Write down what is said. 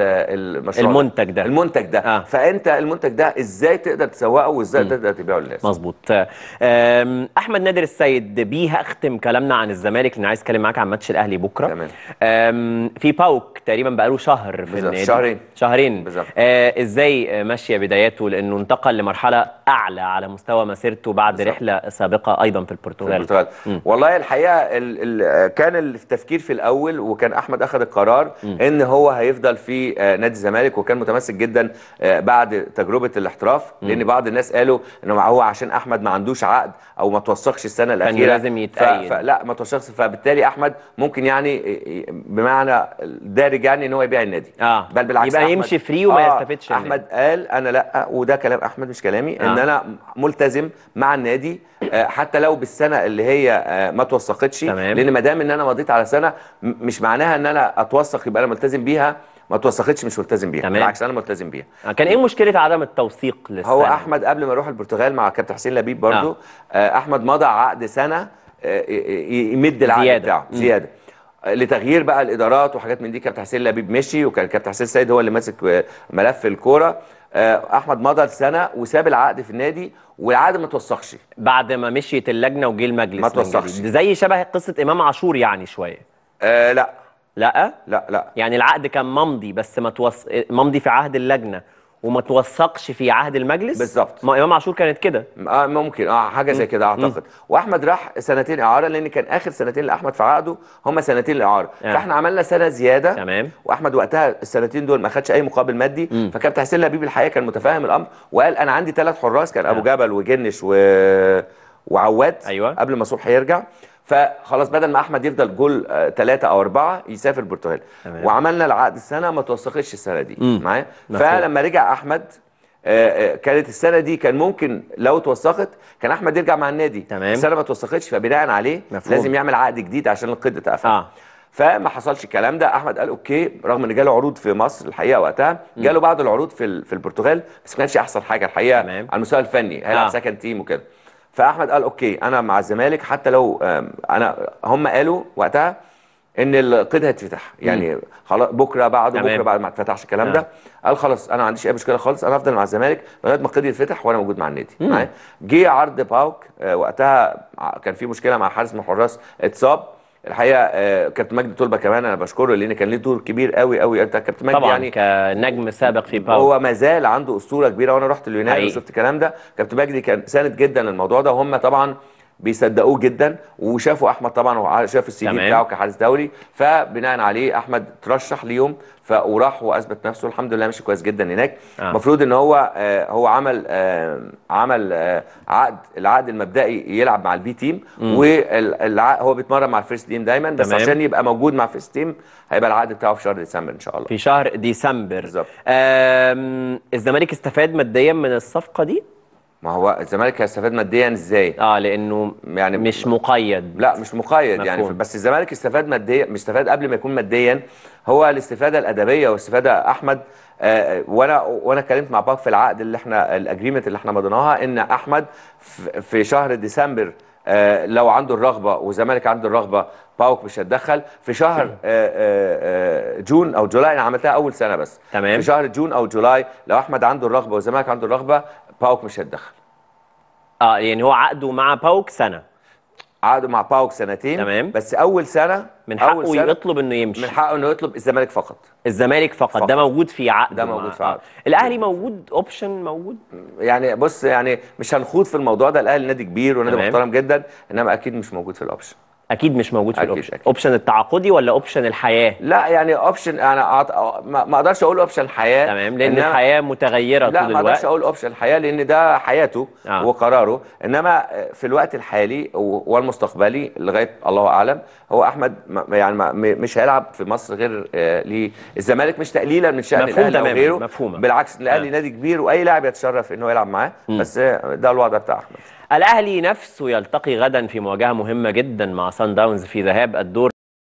المشروع المنتج ده المنتج ده آه. فانت المنتج ده ازاي تقدر تسوقه وازاي تقدر تبيعه للناس مظبوط آه، احمد نادر السيد بيه اختم كلامنا عن الزمالك لان عايز اتكلم معاك عن ماتش الاهلي بكره تمام في باوك تقريبا بقاله شهر في النادي شهرين شهرين بالظبط آه ازاي ماشيه بداياته لانه انتقل لمرحله اعلى على مستوى مسيرته بعد بالزبط. رحله سابقه ايضا في البرتغال في البرتغال والله الحقيقه الـ الـ كان التفكير في الاول وكان احمد اخذ القرار م. ان هو هيفضل في في آه، نادي الزمالك وكان متمسك جدا آه، بعد تجربه الاحتراف لان بعض الناس قالوا انه هو عشان احمد ما عندوش عقد او ما توثقش السنه الاخيره لازم يتأيد فلا ما توثقش فبالتالي احمد ممكن يعني آه، بمعنى دارج يعني ان هو يبيع النادي آه. بل بالعكس يبقى أحمد يمشي فري وما آه يستفدش احمد النادي. قال انا لا وده كلام احمد مش كلامي آه. ان انا ملتزم مع النادي حتى لو بالسنه اللي هي ما توثقتش لان ما دام ان انا مضيت على سنه مش معناها ان انا اتوثق يبقى انا ملتزم بيها ما توثقتش مش ملتزم بيها تمام. بالعكس انا ملتزم بيها آه، كان ايه مشكله عدم التوثيق للسنة؟ هو احمد قبل ما يروح البرتغال مع كابتن حسين لبيب برضو آه. آه، احمد مضى عقد سنه آه، يمد العقد زيادة. بتاعه زياده م. لتغيير بقى الادارات وحاجات من دي كابتن حسين لبيب مشي وكان كابتن حسين سيد هو اللي ماسك ملف الكوره احمد مضى سنه وساب العقد في النادي والعقد ما توثقش بعد ما مشيت اللجنه وجه المجلس ما توثقش زي شبه قصه امام عاشور يعني شويه آه لا لا لا لا يعني العقد كان ممضي بس ما توص... ممضي في عهد اللجنه وما توثقش في عهد المجلس بالظبط ما امام عاشور كانت كده آه ممكن اه حاجه زي كده اعتقد مم. واحمد راح سنتين اعاره لان كان اخر سنتين لاحمد في عقده هم سنتين الاعاره آه. فاحنا عملنا سنه زياده تمام واحمد وقتها السنتين دول ما خدش اي مقابل مادي فكابتن حسين لبيب الحقيقه كان متفاهم الامر وقال انا عندي ثلاث حراس كان آه. ابو جبل وجنش و... وعواد أيوة. قبل ما صبحي يرجع فخلاص بدل ما احمد يفضل جول ثلاثه آه، او اربعه يسافر البرتغال وعملنا العقد السنه ما توثقتش السنه دي معايا فلما رجع احمد آه، آه، كانت السنه دي كان ممكن لو توثقت كان احمد يرجع مع النادي تمام السنه ما توثقتش فبناء عليه مفهوم. لازم يعمل عقد جديد عشان القيد اتقفل آه. فما حصلش الكلام ده احمد قال اوكي رغم ان جاله عروض في مصر الحقيقه وقتها جاله بعض العروض في في البرتغال بس ما كانش احسن حاجه الحقيقه تمام. على المستوى الفني هيلعب آه. سكند تيم وكده فاحمد قال اوكي انا مع الزمالك حتى لو انا هم قالوا وقتها ان القيد هيتفتح يعني خلاص بكره بعده بكره بعد ما اتفتحش الكلام ده آه. قال خلاص انا ما عنديش اي مشكله خالص انا هفضل مع الزمالك لغايه ما القيد يتفتح وانا موجود مع النادي معايا جه عرض باوك آه، وقتها آه، كان في مشكله مع حارس من الحراس اتصاب الحقيقه آه، كابتن مجدي طلبه كمان انا بشكره لان كان ليه دور كبير قوي قوي انت كابتن مجدي طبعا يعني كنجم سابق في باو هو ما زال عنده اسطوره كبيره وانا رحت اليونان وشفت الكلام ده كابتن مجدي كان ساند جدا للموضوع ده وهم طبعا بيصدقوه جدا وشافوا احمد طبعا وشاف السي في بتاعه كحارس دوري فبناء عليه احمد ترشح ليهم وراح واثبت نفسه الحمد لله ماشي كويس جدا هناك آه. المفروض آه. ان هو آه هو عمل آه عمل آه عقد العقد المبدئي يلعب مع البي تيم والعقد هو بيتمرن مع الفيرست تيم دايما بس تمام. عشان يبقى موجود مع الفيرست تيم هيبقى العقد بتاعه في شهر ديسمبر ان شاء الله في شهر ديسمبر بالظبط الزمالك استفاد ماديا من الصفقه دي ما هو الزمالك هيستفاد ماديا ازاي؟ اه لانه يعني مش مقيد لا مش مقيد يعني. مفهوم. يعني بس الزمالك استفاد ماديا مش استفاد قبل ما يكون ماديا هو الاستفاده الادبيه والاستفاده احمد آه،, آه وانا وانا اتكلمت مع باك في العقد اللي احنا الاجريمنت اللي احنا مضيناها ان احمد في شهر ديسمبر آه، لو عنده الرغبه والزمالك عنده الرغبه باوك مش هتدخل في شهر آه، آه، جون او جولاي انا عملتها اول سنه بس تمام في شهر جون او جولاي لو احمد عنده الرغبه والزمالك عنده الرغبه باوك مش هتدخل اه يعني هو عقده مع باوك سنه عقده مع باوك سنتين تمام بس اول سنه من حقه أول سنة يطلب انه يمشي من حقه انه يطلب الزمالك فقط الزمالك فقط, فقط. ده موجود في عقد ده موجود في عقد آه. الاهلي موجود اوبشن موجود يعني بص يعني مش هنخوض في الموضوع ده الاهلي نادي كبير ونادي محترم جدا انما اكيد مش موجود في الاوبشن اكيد مش موجود في الاوبشن اوبشن التعاقدي ولا اوبشن الحياه لا يعني اوبشن انا أعط... ما اقدرش اقول اوبشن الحياه تمام لان إنما... الحياه متغيره لا طول الوقت لا ما اقدرش اقول اوبشن الحياه لان ده حياته آه. وقراره انما في الوقت الحالي والمستقبلي لغايه الله اعلم هو احمد يعني مش هيلعب في مصر غير آه، للزمالك مش تقليلا من شان الاهلي وغيره مفهومه بالعكس الاهلي آه. نادي كبير واي لاعب يتشرف انه يلعب معاه بس آه، ده الوضع بتاع احمد الأهلي نفسه يلتقي غدا في مواجهة مهمة جدا مع سان داونز في ذهاب الدور